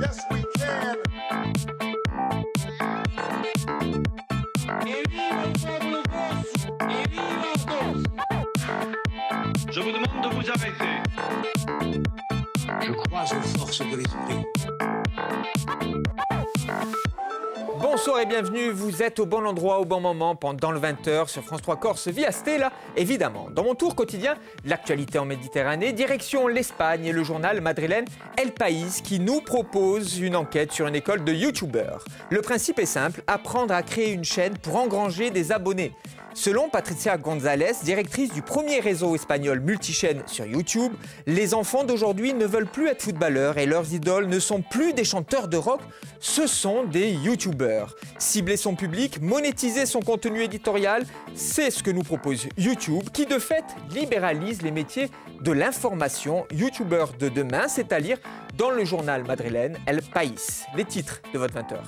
Yes, we can. Je vous demande de vous arrêter. Je crois aux forces de l'esprit. Bonsoir et bienvenue, vous êtes au bon endroit au bon moment pendant le 20h sur France 3 Corse via Stella, évidemment. Dans mon tour quotidien, l'actualité en Méditerranée, direction l'Espagne et le journal madrilène El País qui nous propose une enquête sur une école de youtubeurs. Le principe est simple, apprendre à créer une chaîne pour engranger des abonnés. Selon Patricia González, directrice du premier réseau espagnol multichaîne sur YouTube, les enfants d'aujourd'hui ne veulent plus être footballeurs et leurs idoles ne sont plus des chanteurs de rock, ce sont des YouTubeurs. Cibler son public, monétiser son contenu éditorial, c'est ce que nous propose YouTube, qui de fait libéralise les métiers de l'information. YouTubeur de demain, c'est à dire dans le journal madrilène El País. Les titres de votre 20h.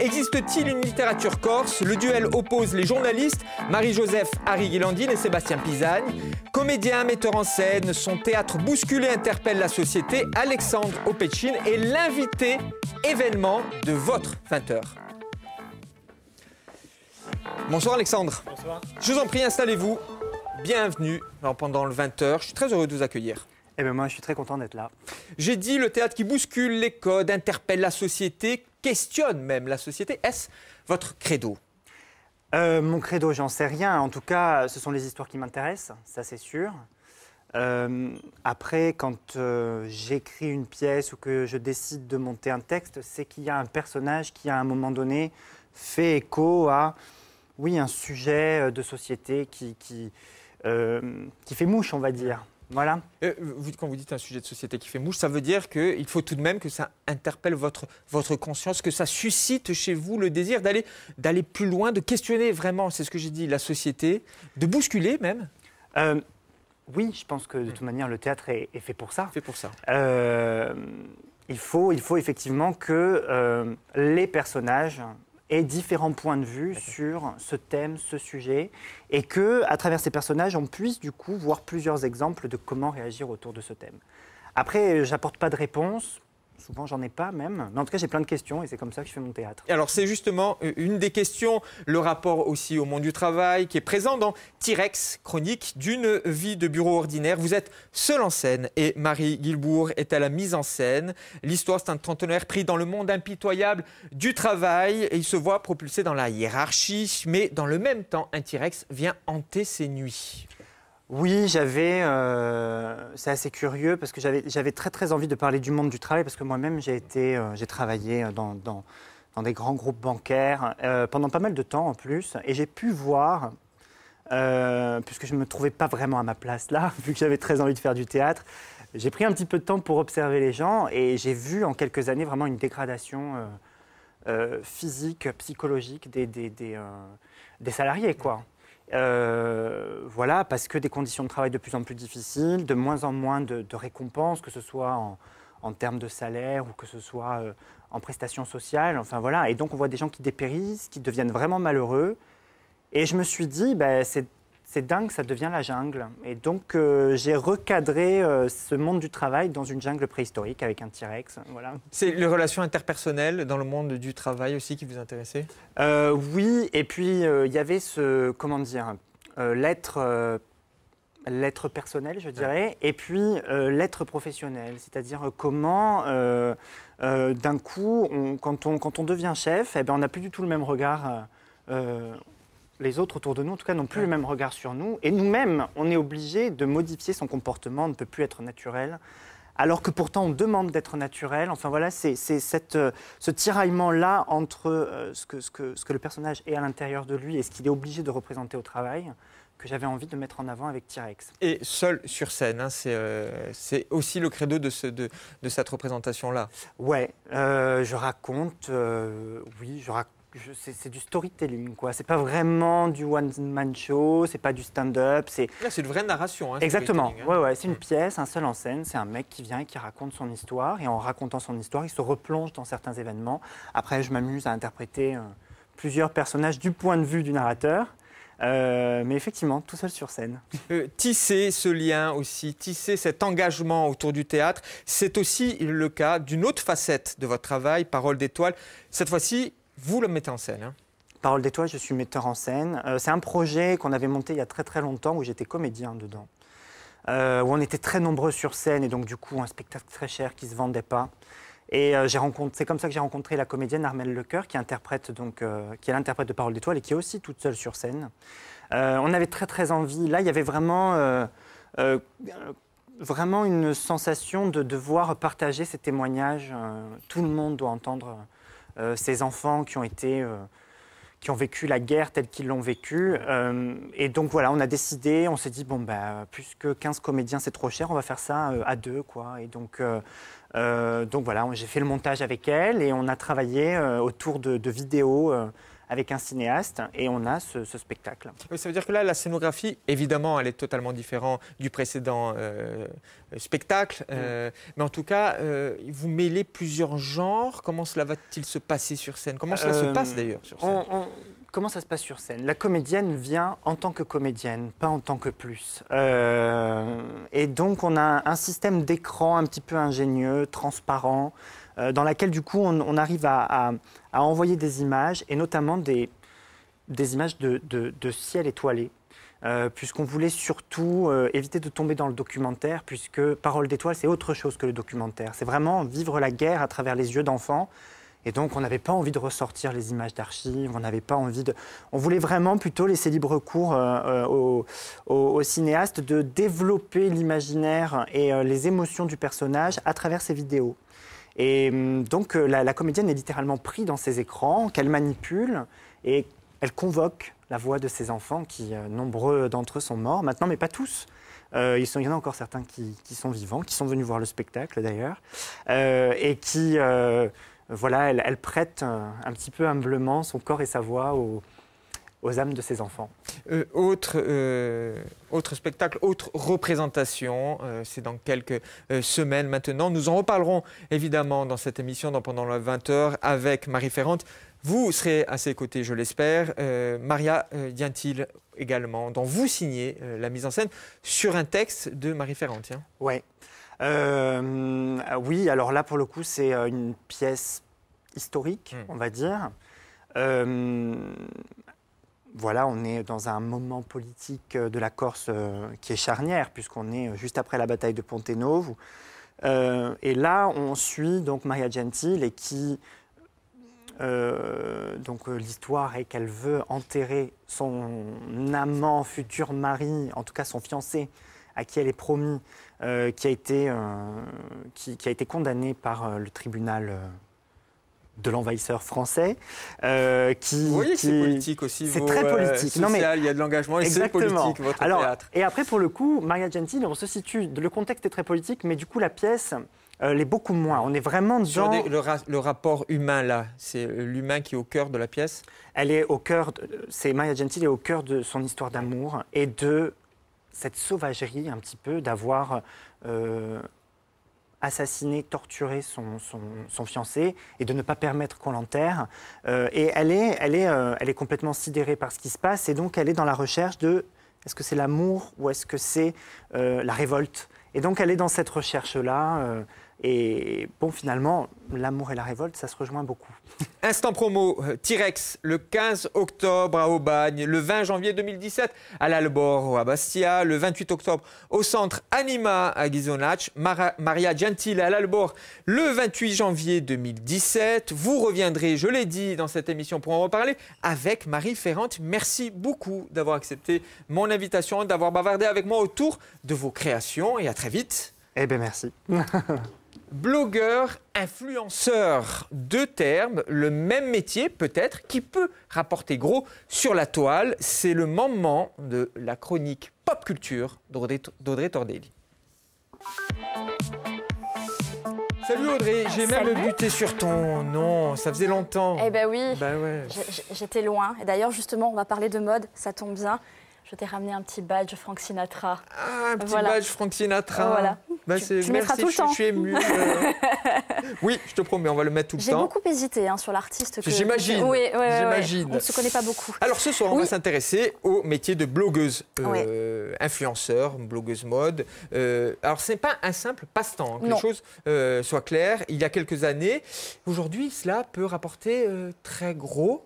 Existe-t-il une littérature corse Le duel oppose les journalistes Marie-Joseph harry Guilandine et Sébastien Pisagne. Comédien, metteur en scène, son théâtre bousculé interpelle la société. Alexandre Opetchin est l'invité événement de votre 20h. Bonsoir Alexandre. Bonsoir. Je vous en prie, installez-vous. Bienvenue pendant le 20h. Je suis très heureux de vous accueillir. Eh bien moi, je suis très content d'être là. J'ai dit le théâtre qui bouscule les codes, interpelle la société questionne même la société. Est-ce votre credo euh, Mon credo, j'en sais rien. En tout cas, ce sont les histoires qui m'intéressent, ça c'est sûr. Euh, après, quand euh, j'écris une pièce ou que je décide de monter un texte, c'est qu'il y a un personnage qui, à un moment donné, fait écho à, oui, un sujet de société qui, qui fait mouche, on va dire. Voilà. Euh, quand vous dites un sujet de société qui fait mouche, ça veut dire qu'il faut tout de même que ça interpelle votre, votre conscience, que ça suscite chez vous le désir d'aller, d'aller plus loin, de questionner vraiment, c'est ce que j'ai dit, la société, de bousculer même euh, Oui, je pense que de mm. toute manière, le théâtre est, fait pour ça. Fait pour ça. Euh, il, faut, il faut effectivement que les personnages et différents points de vue sur ce thème, ce sujet, et que, à travers ces personnages, on puisse du coup voir plusieurs exemples de comment réagir autour de ce thème. Après, j'apporte pas de réponse Souvent, j'en ai pas même. en tout cas, j'ai plein de questions et c'est comme ça que je fais mon théâtre. Alors, c'est justement euh, une des questions, le rapport aussi au monde du travail qui est présent dans T-Rex, chronique d'une vie de bureau ordinaire. Vous êtes seul en scène et Marie Guilbourg est à la mise en scène. L'histoire, c'est un trentenaire pris dans le monde impitoyable du travail et il se voit propulsé dans la hiérarchie. Mais dans le même temps, un T-Rex vient hanter ses nuits. Oui, j'avais. Euh, c'est assez curieux parce que j'avais très très envie de parler du monde du travail parce que moi-même j'ai été, euh, j'ai travaillé dans, des grands groupes bancaires euh, pendant pas mal de temps en plus et j'ai pu voir. puisque je ne me trouvais pas vraiment à ma place là, vu que j'avais très envie de faire du théâtre, j'ai pris un petit peu de temps pour observer les gens et j'ai vu en quelques années vraiment une dégradation physique, psychologique des, des salariés. quoi. Euh, voilà, parce que des conditions de travail de plus en plus difficiles, de moins en moins de, récompenses, que ce soit en, termes de salaire ou que ce soit euh, en prestations sociales. Enfin voilà, et donc on voit des gens qui dépérissent, qui deviennent vraiment malheureux. Et je me suis dit, ben, c'est c'est dingue, ça devient la jungle. Et donc, euh, j'ai recadré euh, ce monde du travail dans une jungle préhistorique avec un T-Rex. Voilà. C'est les relations interpersonnelles dans le monde du travail aussi qui vous intéressaient euh, Oui, et puis il y avait ce, comment dire, l'être. L'être personnel, je dirais, et puis l'être professionnel, c'est-à-dire comment d'un coup, quand, on, quand on devient chef, eh ben, on n'a plus du tout le même regard les autres autour de nous, en tout cas, n'ont plus le même regard sur nous. Et nous-mêmes, on est obligé de modifier son comportement, on ne peut plus être naturel. Alors que pourtant, on demande d'être naturel. Enfin voilà, c'est euh, ce tiraillement-là entre euh, ce, que, ce, que, ce, que, le personnage est à l'intérieur de lui et ce qu'il est obligé de représenter au travail que j'avais envie de mettre en avant avec T-Rex. Et seul sur scène, hein, euh, c'est aussi le credo de, ce, de, de cette représentation-là. Ouais, je raconte, oui, je raconte c'est du storytelling, quoi. C'est pas vraiment du one-man show, c'est pas du stand-up. C'est ah, une vraie narration. Hein, Exactement. Hein. Ouais, ouais, c'est une mm. pièce, un seul en scène. C'est un mec qui vient et qui raconte son histoire. Et en racontant son histoire, il se replonge dans certains événements. Après, je m'amuse à interpréter euh, plusieurs personnages du point de vue du narrateur. Euh, mais effectivement, tout seul sur scène. tisser ce lien aussi, tisser cet engagement autour du théâtre, c'est aussi le cas d'une autre facette de votre travail, Parole d'étoile. Cette fois-ci, vous le mettez en scène. Hein. Parole d'étoile, je suis metteur en scène. Euh, c'est un projet qu'on avait monté il y a très très longtemps où j'étais comédien dedans. Euh, où on était très nombreux sur scène et donc du coup un spectacle très cher qui ne se vendait pas. Et euh, rencontré, c'est comme ça que j'ai rencontré la comédienne Armelle Lecoeur qui, interprète donc, qui est l'interprète de Parole d'Étoile et qui est aussi toute seule sur scène. on avait très très envie, là il y avait vraiment, vraiment une sensation de devoir partager ces témoignages. tout le monde doit entendre euh, ces enfants qui ont euh, qui ont vécu la guerre telle qu'ils l'ont vécue. Euh, et donc voilà, on a décidé, on s'est dit, bon, bah, puisque 15 comédiens c'est trop cher, on va faire ça à deux, quoi. Et donc, donc voilà, j'ai fait le montage avec elle et on a travaillé autour de vidéos avec un cinéaste hein, et on a ce, spectacle. ça veut dire que là, la scénographie, évidemment, elle est totalement différente du précédent euh, spectacle. Mm. Euh, mais en tout cas, euh, vous mêlez plusieurs genres. Comment cela va-t-il se passer sur scène Comment cela se passe d'ailleurs sur scène comment ça se passe sur scène La comédienne vient en tant que comédienne, pas en tant que plus. et donc on a un système d'écran un petit peu ingénieux, transparent, euh, dans laquelle du coup on, arrive à, envoyer des images et notamment des, images de, ciel étoilé. Euh, puisqu'on voulait surtout euh, éviter de tomber dans le documentaire, puisque Parole d'étoile, c'est autre chose que le documentaire. C'est vraiment vivre la guerre à travers les yeux d'enfants. Et donc, on n'avait pas envie de ressortir les images d'archives, on n'avait pas envie de. On voulait vraiment plutôt laisser libre cours au aux, cinéastes de développer l'imaginaire et les émotions du personnage à travers ces vidéos. Et hum, donc euh, la, comédienne est littéralement prise dans ses écrans, qu'elle manipule et elle convoque la voix de ses enfants qui, euh, nombreux d'entre eux, sont morts maintenant, mais pas tous. Euh, il y en a encore certains qui, sont vivants, qui sont venus voir le spectacle d'ailleurs, et qui, voilà, elle, prête un, petit peu humblement son corps et sa voix au aux âmes de ses enfants. Euh, euh, autre, spectacle, autre représentation, euh, c'est dans quelques semaines maintenant. Nous en reparlerons évidemment dans cette émission dans, pendant la 20h avec Marie Ferrante. Vous serez à ses côtés, je l'espère. Maria vient-il également, dont vous signez la mise en scène sur un texte de Marie Ferrante. tiens. Ouais. oui, alors là pour le coup c'est une pièce historique, hmm. on va dire voilà, on est dans un moment politique euh, de la Corse euh, qui est charnière, puisqu'on est euh, juste après la bataille de Pontenove. et là, on suit donc Maria Gentile et qui. donc l'histoire est qu'elle veut enterrer son amant, futur mari, en tout cas son fiancé, à qui elle est promis, qui, a été, qui, a été condamné par le tribunal de l'envahisseur français, euh, qui, c'est politique aussi. C'est très euh, politique. non, mais... il y a de l'engagement et c'est politique votre Alors, théâtre. Et après, pour le coup, Maria Gentile, on se situe. Le contexte est très politique, mais du coup, la pièce. Euh, l'est beaucoup moins. On est vraiment dans... le, rapport humain, là, c'est l'humain qui est au cœur de la pièce Elle est au cœur... C'est Gentile est au cœur de son histoire d'amour et de cette sauvagerie, un petit peu, d'avoir assassiner, torturer son, fiancé et de ne pas permettre qu'on l'enterre. Euh, et elle est, elle, est, euh, elle est complètement sidérée par ce qui se passe et donc elle est dans la recherche de est-ce que c'est l'amour ou est-ce que c'est euh, la révolte Et donc elle est dans cette recherche-là. Et bon, finalement, l'amour et la révolte, ça se rejoint beaucoup. Instant promo, T-Rex, le 15 octobre à Aubagne, le 20 janvier 2017 à l'Albor à Bastia, le 28 octobre au centre Anima à Gizonach, Maria Gentile à l'Albor le 28 janvier 2017. Vous reviendrez, je l'ai dit dans cette émission pour en reparler, avec Marie Ferrante. Merci beaucoup d'avoir accepté mon invitation, d'avoir bavardé avec moi autour de vos créations et à très vite. Eh bien, merci. blogueur, influenceur, deux termes, le même métier peut-être, qui peut rapporter gros sur la toile. C'est le moment de la chronique pop culture d'Audrey Tordelli. Salut Audrey, ah, j'ai même buté sur ton nom, ça faisait longtemps. Eh ben oui, bah j'étais loin. Et d'ailleurs justement, on va parler de mode, ça tombe bien. Je t'ai ramené un petit badge Frank Sinatra. Ah, un petit badge Frank Sinatra. Voilà. Bah, tu, merci, tout le je, temps. suis ému. Euh. oui, je te promets, on va le mettre tout le temps. J'ai beaucoup hésité hein, sur l'artiste. Que... J'imagine. on ne se connaît pas beaucoup. Alors ce soir, on va s'intéresser au métier de blogueuse, euh, influenceur, blogueuse mode. Euh, alors ce n'est pas un simple passe-temps, hein, que les choses soient claires. Il y a quelques années, aujourd'hui, cela peut rapporter très gros,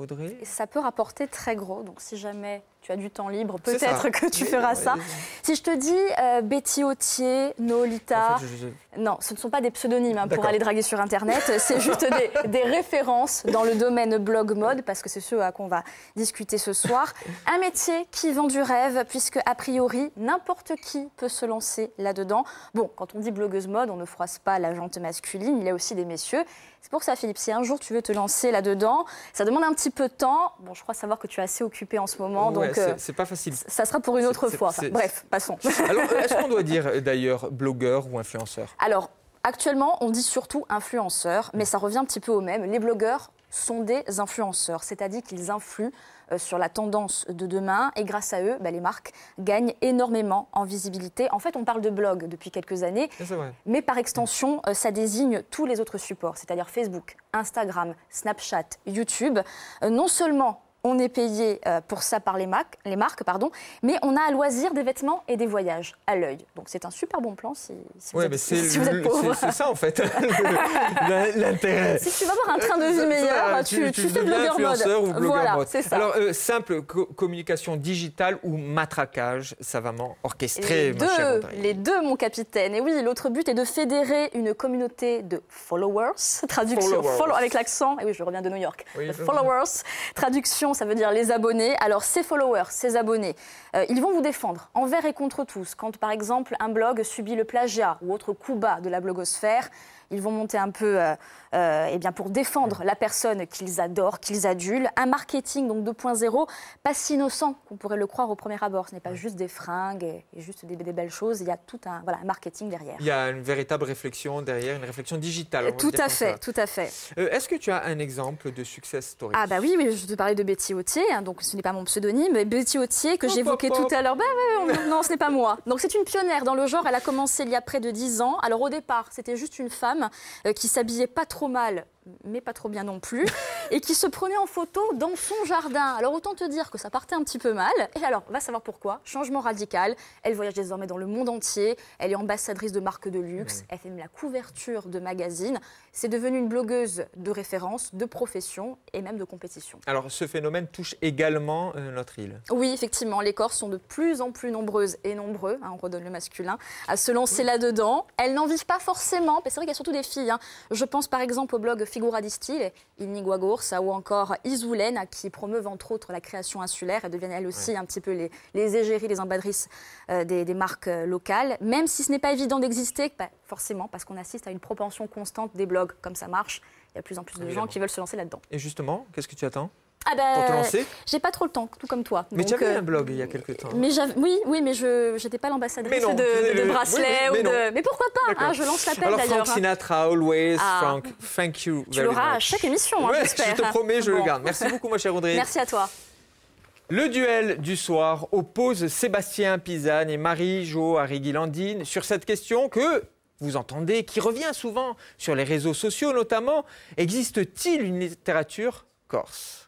Audrey. Ça peut rapporter très gros. Donc si jamais tu as du temps libre, peut-être que tu feras ça. Si je te dis euh, Betty Hautier, Nolita, non, ce ne sont pas des pseudonymes hein, pour aller draguer sur Internet, c'est juste des, références dans le domaine blog mode, parce que c'est ce à quoi on va discuter ce soir. Un métier qui vend du rêve, puisque a priori, n'importe qui peut se lancer là-dedans. Bon, quand on dit blogueuse mode, on ne froisse pas la jante masculine, il y a aussi des messieurs. C'est pour ça, Philippe, si un jour tu veux te lancer là-dedans, ça demande un petit peu de temps. Bon, je crois savoir que tu es assez occupé en ce moment, donc euh, c'est pas facile. Ça sera pour une autre fois. bref, passons. Alors, est-ce qu'on doit dire euh, d'ailleurs blogueur ou influenceur Alors, actuellement, on dit surtout influenceur, mais ça revient un petit peu au même. Les blogueurs sont des influenceurs, c'est-à-dire qu'ils influent euh, sur la tendance de demain et grâce à eux, bah, les marques gagnent énormément en visibilité. En fait, on parle de blog depuis quelques années, mais par extension, ça désigne tous les autres supports, c'est-à-dire Facebook, Instagram, Snapchat, YouTube. Non seulement on est payé euh, pour ça par les, marques, les marques pardon, mais on a à loisir des vêtements et des voyages à l'œil. Donc c'est un super bon plan si, vous, êtes, pauvre. C'est ça en fait l'intérêt. Si tu vas avoir un train de vie meilleur, tu, tu, tu, fais blogueur mode. voilà, c'est Ça. Alors euh, simple communication digitale ou matraquage savamment orchestré. Les, deux, les deux, mon capitaine. Et oui, l'autre but est de fédérer une communauté de followers, traduction avec l'accent. Et oui, je reviens de New York. followers, traduction ça veut dire les abonnés. Alors, ces followers, ces abonnés, euh, ils vont vous défendre envers et contre tous. Quand, par exemple, un blog subit le plagiat ou autre coup bas de la blogosphère, ils vont monter un peu euh, euh eh bien, pour défendre la personne qu'ils adorent, qu'ils adulent. Un marketing donc 2.0, pas si innocent qu'on pourrait le croire au premier abord. Ce n'est pas juste des fringues et, juste des, belles choses. Il y a tout un, voilà, marketing derrière. Il y a une véritable réflexion derrière, une réflexion digitale. Tout à fait, tout à fait. Est-ce que tu as un exemple de succès story Ah bah oui, mais je te parlais de Betty Hautier, hein, donc ce n'est pas mon pseudonyme, mais Betty Hautier que j'évoquais tout à l'heure. Bah non, ce n'est pas moi. Donc c'est une pionnière dans le genre. Elle a commencé il y a près de 10 ans. Alors au départ, c'était juste une femme euh, qui s'habillait pas trop mal mais pas trop bien non plus, et qui se prenait en photo dans son jardin. Alors autant te dire que ça partait un petit peu mal. Et alors, va savoir pourquoi. Changement radical. Elle voyage désormais dans le monde entier. Elle est ambassadrice de marques de luxe. Elle fait même la couverture de magazines. C'est devenu une blogueuse de référence, de profession et même de compétition. Alors ce phénomène touche également euh, notre île. Oui, effectivement. Les Corses sont de plus en plus nombreuses et nombreux, hein, on redonne le masculin, à se lancer là-dedans. Elles n'en vivent pas forcément, mais c'est vrai qu'il y a surtout des filles. Hein. Je pense par exemple au blog Figura di Stile, ou encore Isoulène, qui promeuvent entre autres la création insulaire et deviennent elles aussi un petit peu les, les égéries, les embadrices euh, des, des, marques euh, locales. Même si ce n'est pas évident d'exister, bah, forcément, parce qu'on assiste à une propension constante des blogs, comme ça marche. Il y a de plus en plus de gens qui veulent se lancer là-dedans. Et justement, qu'est-ce que tu attends ah ben, j'ai pas trop le temps, tout comme toi. Mais tu avais euh, un blog il y a quelques temps. Mais oui, oui, mais je n'étais pas l'ambassadrice de, de, bracelets. mais, mais, pourquoi pas hein, Je lance l'appel d'ailleurs. Frank hein. Sinatra, always, ah. Frank, thank you. Tu l'auras à chaque émission, hein, ouais, Je te promets, je le garde. Merci beaucoup, ma chère Audrey. Merci à toi. Le duel du soir oppose Sébastien Pisane et Marie-Jo Harry Guilandine sur cette question que vous entendez, qui revient souvent sur les réseaux sociaux notamment. Existe-t-il une littérature corse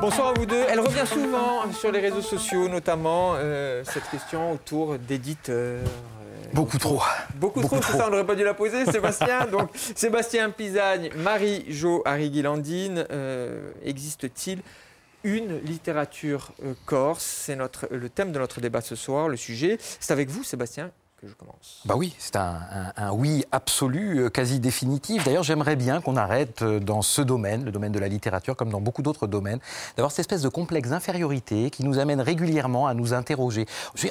Bonsoir à vous deux. Elle revient souvent sur les réseaux sociaux, notamment euh, cette question autour d'éditeurs. Euh, Beaucoup trop. Beaucoup, trop, ça, on n'aurait pas dû la poser, Sébastien. Donc, Sébastien Pisagne, Marie-Jo Harry-Guilandine, euh, existe-t-il une littérature corse C'est le thème de notre débat ce soir, le sujet. C'est avec vous, Sébastien ben commence. Bah oui, c'est un, oui absolu, euh, quasi définitif. D'ailleurs, j'aimerais bien qu'on arrête euh, dans ce domaine, le domaine de la littérature, comme dans beaucoup d'autres domaines, d'avoir cette espèce de complexe d'infériorité qui nous amène régulièrement à nous interroger.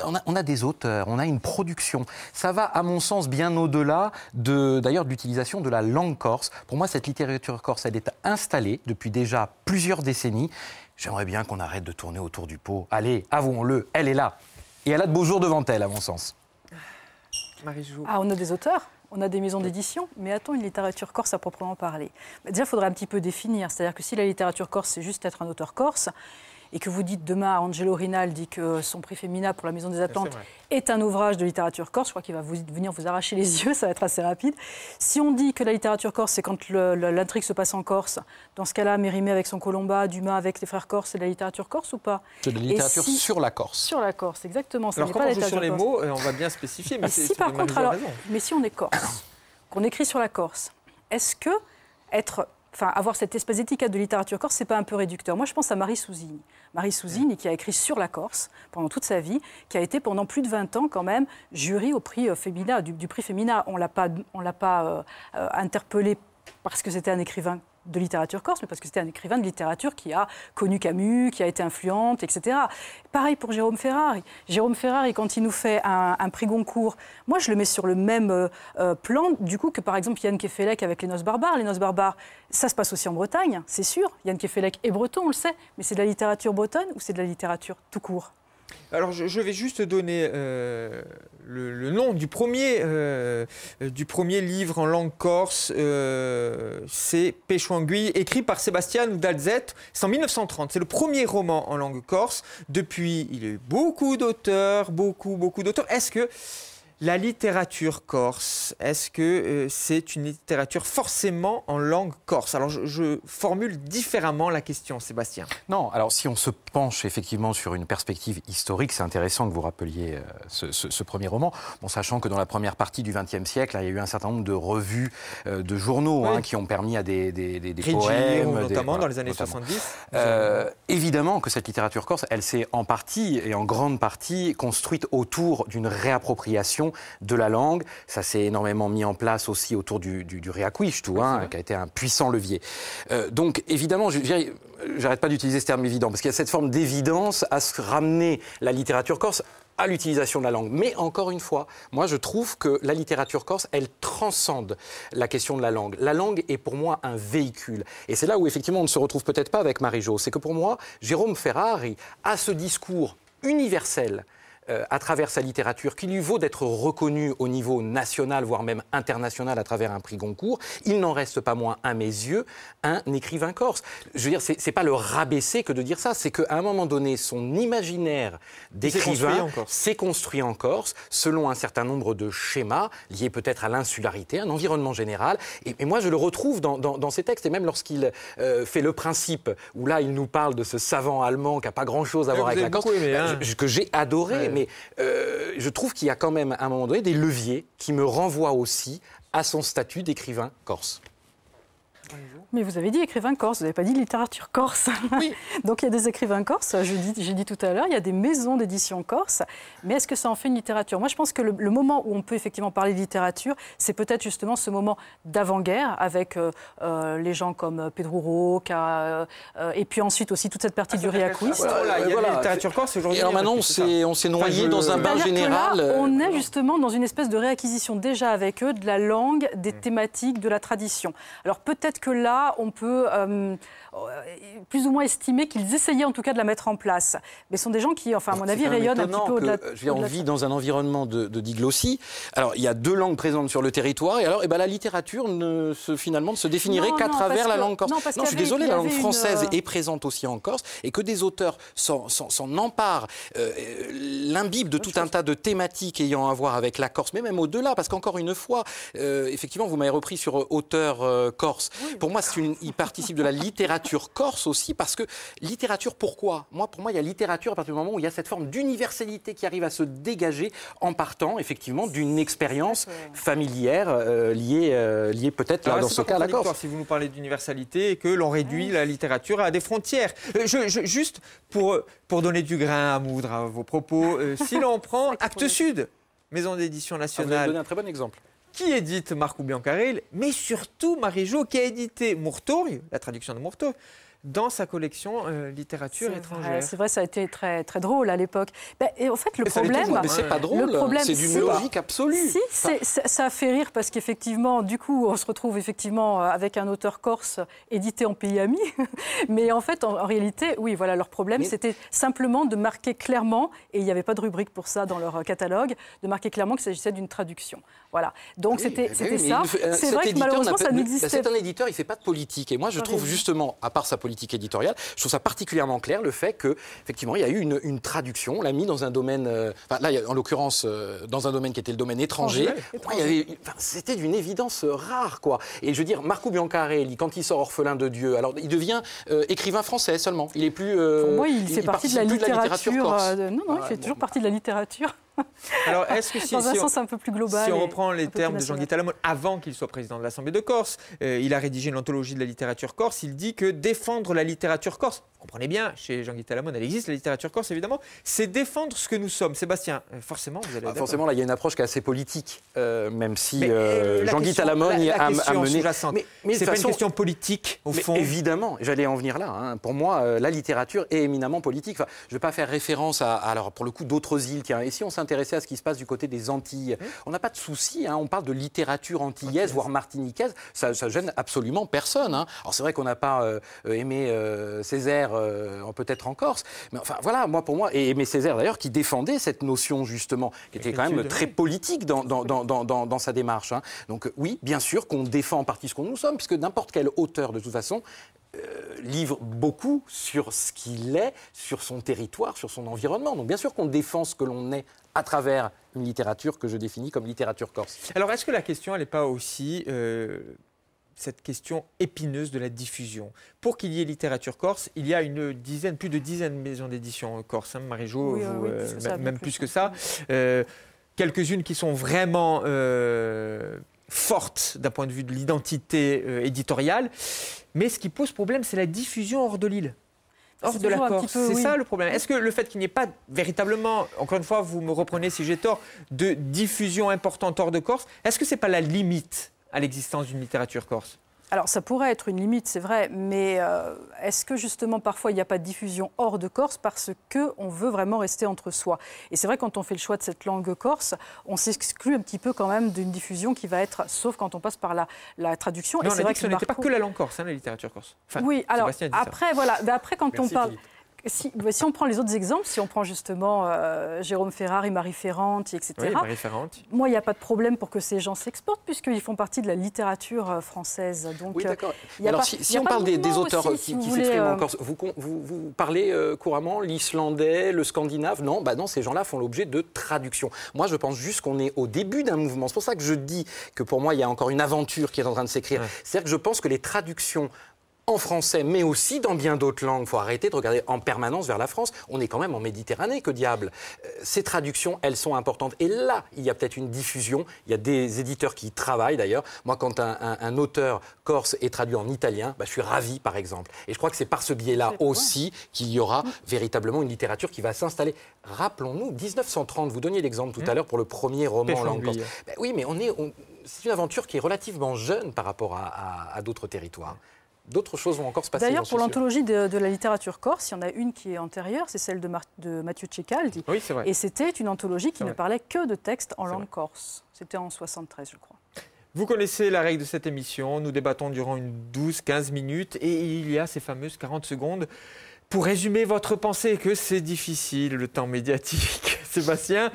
On a, on a, des auteurs, on a une production. Ça va, à mon sens, bien au-delà d'ailleurs de, l'utilisation de la langue corse. Pour moi, cette littérature corse, elle est installée depuis déjà plusieurs décennies. J'aimerais bien qu'on arrête de tourner autour du pot. Allez, avouons-le, elle est là. Et elle a de beaux jours devant elle, à mon sens. Ah, on a des auteurs on a des maisons d'édition, mais a-t-on une littérature corse à proprement parler bah, Déjà, il faudrait un petit peu définir. C'est-à-dire que si la littérature corse, c'est juste être un auteur corse, et que vous dites demain Angelo Rinaldi que son prix féminin pour la Maison des Attentes est un ouvrage de littérature corse, je crois qu'il va venir vous arracher les yeux, ça va être assez rapide. Si on dit que la littérature corse, c'est quand l'intrigue se passe en Corse, dans ce cas-là, Mérimée avec son Colomba, Dumas avec les frères corse, c'est de la littérature corse ou pas C'est de la littérature sur la Corse. Sur la Corse, exactement. alors, quand on sur les on va bien spécifier. Mais ah, si, par contre, alors, mais si on est corse, qu'on écrit sur la Corse, est-ce que être enfin, avoir cette espèce d'étiquette de littérature corse, c'est pas un peu réducteur. Moi, je pense à Marie Souzigne. Marie Souzigne, qui a écrit sur la Corse pendant toute sa vie, qui a été pendant plus de 20 ans, quand même, jury au prix euh, du, prix féminin. On l'a pas, on l'a pas euh, euh, interpellé parce que c'était un écrivain de littérature corse, mais parce que c'était un écrivain de littérature qui a connu Camus, qui a été influente, etc. Pareil pour Jérôme Ferrari. Jérôme Ferrari, quand il nous fait un, prix Goncourt, moi je le mets sur le même euh, euh, plan, du coup, que par exemple Yann Kefelec avec Les Noces Barbares. Les Noces Barbares, ça se passe aussi en Bretagne, hein, c'est sûr. Yann Kefelec est breton, on le sait, mais c'est de la littérature bretonne ou c'est de la littérature tout court alors, je, vais juste donner euh, le, nom du premier, euh, du premier livre en langue corse. Euh, c'est Peshwangui, écrit par Sébastien Dalzet. C'est en 1930. C'est le premier roman en langue corse. Depuis, il y a eu beaucoup d'auteurs, beaucoup, beaucoup d'auteurs. Est-ce que la littérature corse, est-ce que euh, c'est une littérature forcément en langue corse Alors je, formule différemment la question, Sébastien. Non, alors si on se penche effectivement sur une perspective historique, c'est intéressant que vous rappeliez euh, ce, premier roman, bon, sachant que dans la première partie du XXe siècle, il y a eu un certain nombre de revues euh, de journaux hein, qui ont permis à des, des, notamment dans les années 70. évidemment que cette littérature corse, elle s'est en partie et en grande partie construite autour d'une réappropriation de la langue. Ça s'est énormément mis en place aussi autour du, du, tout, hein, qui a été un puissant levier. Euh, donc évidemment, j'arrête pas d'utiliser ce terme évident, parce qu'il y a cette forme d'évidence à se ramener la littérature corse à l'utilisation de la langue. Mais encore une fois, moi je trouve que la littérature corse, elle transcende la question de la langue. La langue est pour moi un véhicule. Et c'est là où effectivement on ne se retrouve peut-être pas avec Marie-Jo. C'est que pour moi, Jérôme Ferrari a ce discours universel euh, à travers sa littérature, qui lui vaut d'être reconnu au niveau national, voire même international, à travers un prix Goncourt, il n'en reste pas moins, à mes yeux, un écrivain corse. Je veux dire, c'est pas le rabaisser que de dire ça, c'est qu'à un moment donné, son imaginaire d'écrivain s'est construit en Corse, selon un certain nombre de schémas liés peut-être à l'insularité, un environnement général. Et, moi, je le retrouve dans, ses textes, et même lorsqu'il euh, fait le principe, où là, il nous parle de ce savant allemand qui n'a pas grand-chose à eh, voir avec la Corse, euh, hein. que j'ai adoré mais euh, je trouve qu'il y a quand même, à un moment donné, des leviers qui me renvoient aussi à son statut d'écrivain corse. Mais vous avez dit écrivain corse, vous n'avez pas dit littérature corse. Oui. Donc il y a des écrivains corse, j'ai dit, tout à l'heure, il y a des maisons d'édition corse, mais est-ce que ça en fait une littérature Moi je pense que le, moment où on peut effectivement parler de littérature, c'est peut-être justement ce moment d'avant-guerre avec euh, euh, les gens comme Pedro Roca, euh, et puis ensuite aussi toute cette partie ah, du Riacouiste. Voilà, il y a la littérature corse Alors maintenant on s'est noyé dans un bain général. on est justement dans une espèce de réacquisition déjà avec eux de la langue, des mm. thématiques, de la tradition. Alors peut-être que là, on peut euh, plus ou moins estimer qu'ils essayaient en tout cas de la mettre en place. Mais ce sont des gens qui, enfin, à mon avis, rayonnent un petit peu au-delà de. Je vit dans un environnement de, diglossie. Alors, il y a deux langues présentes sur le territoire, et alors, et eh ben, la littérature ne se, finalement ne se définirait qu'à travers la langue corse. Non, je suis désolé, la langue française euh, est présente aussi en Corse, et que des auteurs s'en emparent, euh, l'imbibe de tout un tas de thématiques ayant à voir avec la Corse, mais même au-delà, parce qu'encore une fois, effectivement, vous m'avez repris sur auteur corse. Pour moi, il participe de la littérature corse aussi, parce que littérature, pourquoi Moi, pour moi, il y a littérature à partir du moment où il y a cette forme d'universalité qui arrive à se dégager en partant effectivement d'une expérience familière euh, liée, euh, liée peut-être dans ce cas à Corse. Si vous nous parlez d'universalité et que l'on réduit la littérature à des frontières, euh, je, juste pour pour donner du grain à moudre à vos propos, si l'on prend Acte Sud. Maison d'édition nationale. Ah, vais vous avez un très bon exemple qui édite ou Biancaril, mais surtout Marie-Jo qui a édité Mourtouri, la traduction de Mourtouri, dans sa collection euh, littérature étrangère. C'est vrai, ça a été très, très drôle à l'époque. Bah, et en fait, le hein. problème. c'est pas drôle, c'est d'une logique absolue. Si, ça fait rire parce qu'effectivement, du coup, on se retrouve effectivement euh, avec un auteur corse édité en pays ami. mais en fait, en, réalité, oui, voilà, leur problème, c'était simplement de marquer clairement, et il n'y avait pas de rubrique pour ça dans leur euh, catalogue, de marquer clairement qu'il s'agissait d'une traduction. Voilà. Donc c'était ça. Euh, c'est vrai que malheureusement, ça n'existait pas. C'est un éditeur, il ne fait pas de politique. Et moi, je trouve justement, à part sa politique éditoriale, je trouve ça particulièrement clair le fait que, effectivement, il y a eu une, traduction. On l'a mis dans un domaine, euh, enfin, là, en l'occurrence, euh, dans un domaine qui était le domaine étranger. c'était d'une évidence rare, quoi. Et je veux dire, Marco Biancarelli, quand il sort Orphelin de Dieu, alors il devient écrivain français seulement. Il est plus. Pour moi, il, fait partie de la littérature. non, non, il fait toujours partie de la littérature. Alors, est-ce que si, Dans un sens on, un peu plus global. Si on reprend les termes de Jean-Guy Talamone, avant qu'il soit président de l'Assemblée de Corse, euh, il a rédigé une anthologie de la littérature corse. Il dit que défendre la littérature corse, vous comprenez bien, chez Jean-Guy Talamone, elle existe, la littérature corse évidemment, c'est défendre ce que nous sommes. Sébastien, euh, forcément, vous allez. Bah, forcément, là, il y a une approche qui est assez politique, euh, même si Jean-Guy Talamone a, mené. Mais, mais c'est pas une question politique, au fond. Évidemment, j'allais en venir là. Hein. Pour moi, la littérature est éminemment politique. je ne vais pas faire référence à, alors, pour le coup, d'autres îles qui ici, on intéressé à ce qui se passe du côté des Antilles. On n'a pas de souci, hein. on parle de littérature antillaise, voire martiniquaise, ça, gêne absolument personne. Hein. Alors c'est vrai qu'on n'a pas euh, aimé euh, Césaire, euh, peut-être en Corse, mais enfin voilà, moi pour moi, et aimé Césaire d'ailleurs, qui défendait cette notion justement, qui était quand même très politique dans, dans, sa démarche. Hein. Donc oui, bien sûr qu'on défend en partie ce qu'on nous sommes, puisque n'importe quelle auteur de toute façon euh, livre beaucoup sur ce qu'il est, sur son territoire, sur son environnement. Donc bien sûr qu'on défend ce que l'on est à travers une littérature que je définis comme littérature corse. Alors est-ce que la question, n'est pas aussi euh, cette question épineuse de la diffusion Pour qu'il y ait littérature corse, il y a une dizaine, plus de dizaines de maisons d'édition corse, hein, Marie-Jo, euh, même plus que ça. Quelques-unes qui sont vraiment forte d'un point de vue de l'identité euh, éditoriale. Mais ce qui pose problème, c'est la diffusion hors de l'île. Hors de la Corse, c'est ça le problème. Est-ce que le fait qu'il n'y ait pas véritablement, encore une fois, vous me reprenez si j'ai tort, de diffusion importante hors de Corse, est-ce que ce n'est pas la limite à l'existence d'une littérature corse alors ça pourrait être une limite, c'est vrai, mais euh, est-ce que justement parfois il n'y a pas de diffusion hors de Corse parce qu'on veut vraiment rester entre soi Et c'est vrai quand on fait le choix de cette langue corse, on s'exclut un petit peu quand même d'une diffusion qui va être, sauf quand on passe par la, la traduction. Non, Et on a vrai dit que, ce n'était pas que la langue corse, hein, la littérature corse. oui, alors après, voilà, après quand on parle... Bah, si, on prend les autres exemples, si on prend justement euh, Jérôme Ferrari, Marie Ferranti, etc. Moi, il n'y a pas de problème pour que ces gens s'exportent, puisqu'ils font partie de la littérature euh, française. Donc, oui, euh, d'accord. Alors, si, on parle des, auteurs qui, s'expriment encore, vous, parlez couramment l'islandais, le scandinave Non, bah non ces gens-là font l'objet de traductions. Moi, je pense juste qu'on est au début d'un mouvement. C'est pour ça que je dis que pour moi, il y a encore une aventure qui est en train de s'écrire. C'est-à-dire que je pense que les traductions en français, mais aussi dans bien d'autres langues. Il faut arrêter de regarder en permanence vers la France. On est quand même en Méditerranée, que diable. Euh, ces traductions, elles sont importantes. Et là, il y a peut-être une diffusion. Il y a des éditeurs qui y travaillent d'ailleurs. Moi, quand un, auteur corse est traduit en italien, bah, je suis ravi, par exemple. Et je crois que c'est par ce biais-là aussi qu'il y aura véritablement une littérature qui va s'installer. Rappelons-nous, 1930, vous donniez l'exemple tout à mmh. l'heure pour le premier roman en langue corse. Ben oui, mais on est, c'est une aventure qui est relativement jeune par rapport à d'autres territoires. D'autres choses vont encore se passer. D'ailleurs, pour l'anthologie de, la littérature corse, il y en a une qui est antérieure, c'est celle de, Mathieu Tchekaldi. Oui, c'est vrai. Et c'était une anthologie qui ne parlait que de textes en langue corse. C'était en 73, je crois. Vous connaissez la règle de cette émission. Nous débattons durant une 12-15 minutes et il y a ces fameuses 40 secondes pour résumer votre pensée, que c'est difficile le temps médiatique. Sébastien,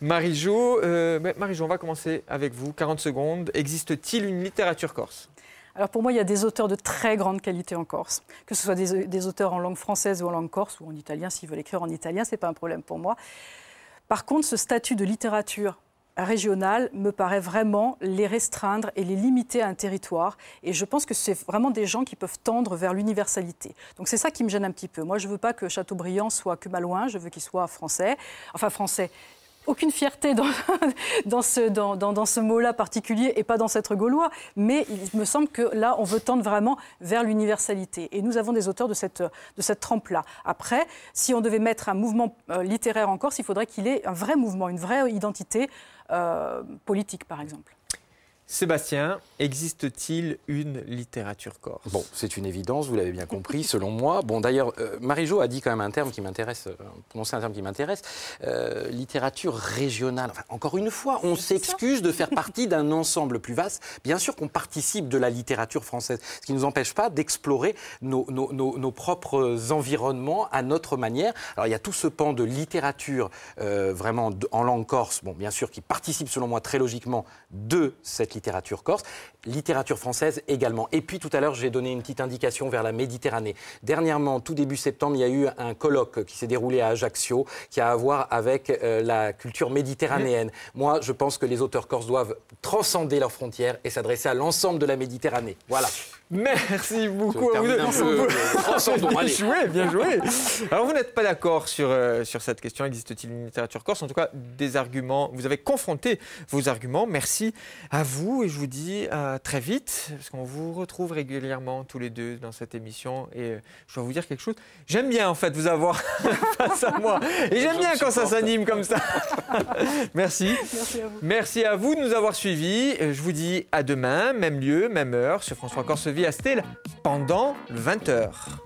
Marie-Jo, euh, Marie on va commencer avec vous. 40 secondes. Existe-t-il une littérature corse alors pour moi, il y a des auteurs de très grande qualité en Corse, que ce soit des, auteurs en langue française ou en langue corse ou en italien, s'ils veulent écrire en italien, ce n'est pas un problème pour moi. Par contre, ce statut de littérature régionale me paraît vraiment les restreindre et les limiter à un territoire. Et je pense que c'est vraiment des gens qui peuvent tendre vers l'universalité. Donc c'est ça qui me gêne un petit peu. Moi, je ne veux pas que Chateaubriand soit que malouin, je veux qu'il soit français. Enfin, français aucune fierté dans, ce, dans, ce mot-là particulier et pas dans être gaulois, mais il me semble que là, on veut tendre vraiment vers l'universalité. Et nous avons des auteurs de cette, de cette trempe-là. Après, si on devait mettre un mouvement euh, littéraire en Corse, il faudrait qu'il ait un vrai mouvement, une vraie identité euh, politique, par exemple. Sébastien, existe-t-il une littérature corse Bon, c'est une évidence, vous l'avez bien compris, selon moi. Bon, d'ailleurs, euh, Marie-Jo a dit quand même un terme qui m'intéresse, euh, prononcé un terme qui m'intéresse, euh, littérature régionale. Enfin, encore une fois, on s'excuse de faire partie d'un ensemble plus vaste. Bien sûr qu'on participe de la littérature française, ce qui ne nous empêche pas d'explorer nos, propres environnements à notre manière. Alors, il y a tout ce pan de littérature vraiment en langue corse, bon, bien sûr, qui participe, selon moi, très logiquement de cette littérature corse, littérature française également. Et puis tout à l'heure, j'ai donné une petite indication vers la Méditerranée. Dernièrement, tout début septembre, il y a eu un colloque qui s'est déroulé à Ajaccio, qui a à voir avec euh, la culture méditerranéenne. Mmh. Moi, je pense que les auteurs corses doivent transcender leurs frontières et s'adresser à l'ensemble de la Méditerranée. Voilà. Merci beaucoup à vous deux. Euh, bien joué, bien joué. Alors vous n'êtes pas d'accord sur, euh, sur cette question, existe-t-il une littérature corse En tout cas, des arguments, vous avez confronté vos arguments. Merci à vous et je vous dis à très vite, parce qu'on vous retrouve régulièrement tous les deux dans cette émission et euh, je dois vous dire quelque chose. J'aime bien en fait vous avoir face à moi et j'aime bien quand ça s'anime comme ça. Merci. Merci à vous. Merci à vous de nous avoir suivis. Je vous dis à demain, même lieu, même heure, sur François Corse via Steel pendant 20 heures.